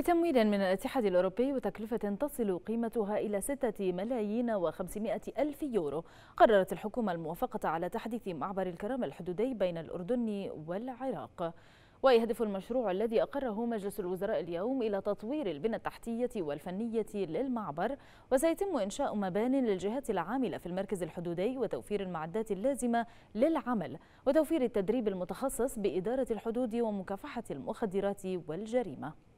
بتمويل من الاتحاد الأوروبي وتكلفة تصل قيمتها إلى 6 ملايين و500 ألف يورو قررت الحكومة الموافقة على تحديث معبر الكرامة الحدودي بين الأردن والعراق ويهدف المشروع الذي أقره مجلس الوزراء اليوم إلى تطوير البنى التحتية والفنية للمعبر وسيتم إنشاء مبان للجهات العاملة في المركز الحدودي وتوفير المعدات اللازمة للعمل وتوفير التدريب المتخصص بإدارة الحدود ومكافحة المخدرات والجريمة